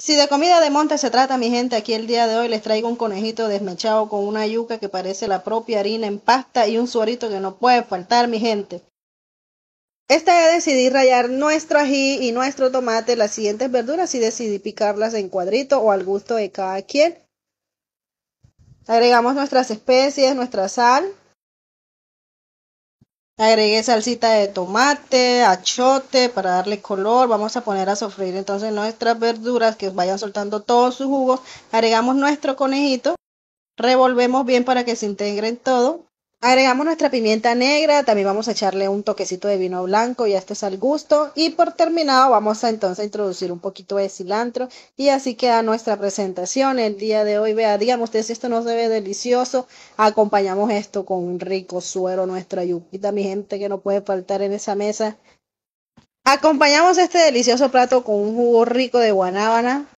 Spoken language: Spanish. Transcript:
Si de comida de monte se trata, mi gente, aquí el día de hoy les traigo un conejito desmechado con una yuca que parece la propia harina en pasta y un suorito que no puede faltar, mi gente. Esta vez decidí rayar nuestro ají y nuestro tomate, las siguientes verduras y decidí picarlas en cuadrito o al gusto de cada quien. Agregamos nuestras especies, nuestra sal, Agregué salsita de tomate, achote para darle color. Vamos a poner a sofreír entonces nuestras verduras que vayan soltando todos sus jugos. Agregamos nuestro conejito. Revolvemos bien para que se integren todo. Agregamos nuestra pimienta negra, también vamos a echarle un toquecito de vino blanco, ya esto es al gusto. Y por terminado vamos a entonces introducir un poquito de cilantro y así queda nuestra presentación el día de hoy. Vea, digamos ustedes si esto no se ve delicioso, acompañamos esto con un rico suero, nuestra yupita, mi gente que no puede faltar en esa mesa. Acompañamos este delicioso plato con un jugo rico de guanábana,